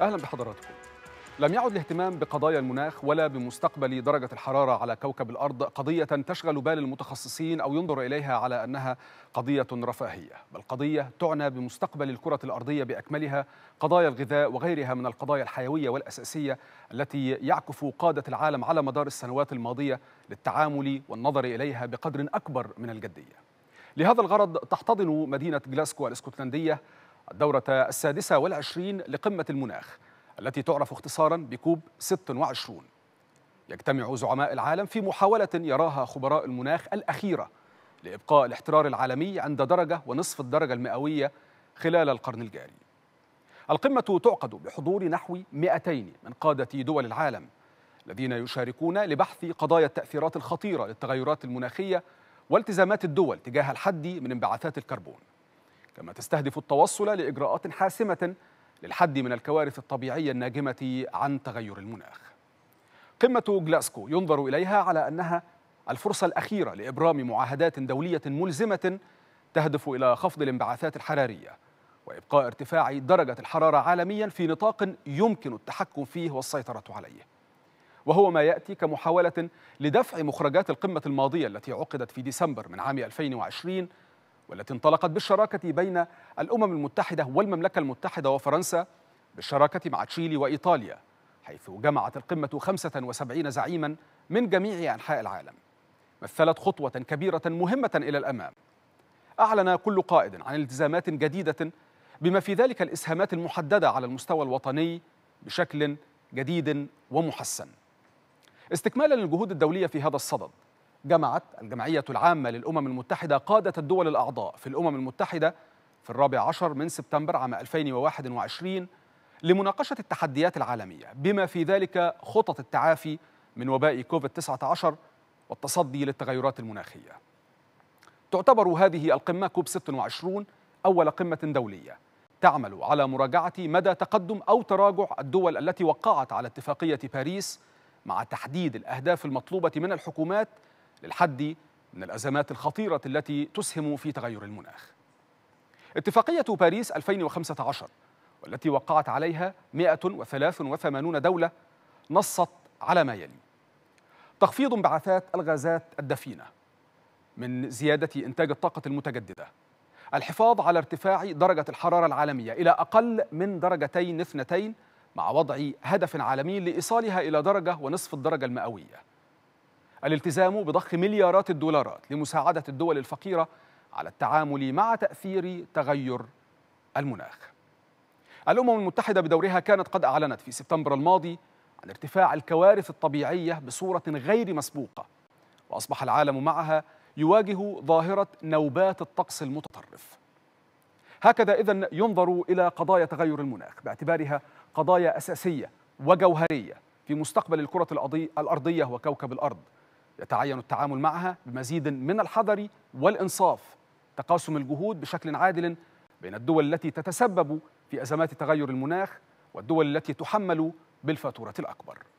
أهلا بحضراتكم لم يعد الاهتمام بقضايا المناخ ولا بمستقبل درجة الحرارة على كوكب الأرض قضية تشغل بال المتخصصين أو ينظر إليها على أنها قضية رفاهية بل قضية تعنى بمستقبل الكرة الأرضية بأكملها قضايا الغذاء وغيرها من القضايا الحيوية والأساسية التي يعكف قادة العالم على مدار السنوات الماضية للتعامل والنظر إليها بقدر أكبر من الجدية لهذا الغرض تحتضن مدينة جلاسكو الاسكتلندية الدورة السادسة والعشرين لقمة المناخ التي تعرف اختصارا بكوب 26 يجتمع زعماء العالم في محاولة يراها خبراء المناخ الأخيرة لإبقاء الاحترار العالمي عند درجة ونصف الدرجة المئوية خلال القرن الجاري القمة تعقد بحضور نحو 200 من قادة دول العالم الذين يشاركون لبحث قضايا التأثيرات الخطيرة للتغيرات المناخية والتزامات الدول تجاه الحد من انبعاثات الكربون كما تستهدف التوصل لإجراءات حاسمة للحد من الكوارث الطبيعية الناجمة عن تغير المناخ قمة جلاسكو ينظر إليها على أنها الفرصة الأخيرة لإبرام معاهدات دولية ملزمة تهدف إلى خفض الانبعاثات الحرارية وإبقاء ارتفاع درجة الحرارة عالميا في نطاق يمكن التحكم فيه والسيطرة عليه وهو ما يأتي كمحاولة لدفع مخرجات القمة الماضية التي عقدت في ديسمبر من عام 2020 والتي انطلقت بالشراكة بين الأمم المتحدة والمملكة المتحدة وفرنسا بالشراكة مع تشيلي وإيطاليا حيث جمعت القمة 75 زعيما من جميع أنحاء العالم مثلت خطوة كبيرة مهمة إلى الأمام أعلن كل قائد عن التزامات جديدة بما في ذلك الإسهامات المحددة على المستوى الوطني بشكل جديد ومحسن استكمالا للجهود الدولية في هذا الصدد جمعت الجمعية العامة للأمم المتحدة قادة الدول الأعضاء في الأمم المتحدة في الرابع عشر من سبتمبر عام 2021 لمناقشة التحديات العالمية بما في ذلك خطط التعافي من وباء كوفيد-19 والتصدي للتغيرات المناخية تعتبر هذه القمة كوب 26 أول قمة دولية تعمل على مراجعة مدى تقدم أو تراجع الدول التي وقعت على اتفاقية باريس مع تحديد الأهداف المطلوبة من الحكومات للحد من الأزمات الخطيرة التي تسهم في تغير المناخ اتفاقية باريس 2015 والتي وقعت عليها 183 دولة نصت على ما يلي تخفيض انبعاثات الغازات الدفينة من زيادة إنتاج الطاقة المتجددة الحفاظ على ارتفاع درجة الحرارة العالمية إلى أقل من درجتين اثنتين مع وضع هدف عالمي لإيصالها إلى درجة ونصف الدرجة المئوية الالتزام بضخ مليارات الدولارات لمساعدة الدول الفقيرة على التعامل مع تأثير تغير المناخ الأمم المتحدة بدورها كانت قد أعلنت في سبتمبر الماضي عن ارتفاع الكوارث الطبيعية بصورة غير مسبوقة وأصبح العالم معها يواجه ظاهرة نوبات الطقس المتطرف هكذا إذا ينظر إلى قضايا تغير المناخ باعتبارها قضايا أساسية وجوهرية في مستقبل الكرة الأرضية وكوكب الأرض يتعين التعامل معها بمزيد من الحذر والإنصاف تقاسم الجهود بشكل عادل بين الدول التي تتسبب في أزمات تغير المناخ والدول التي تحمل بالفاتورة الأكبر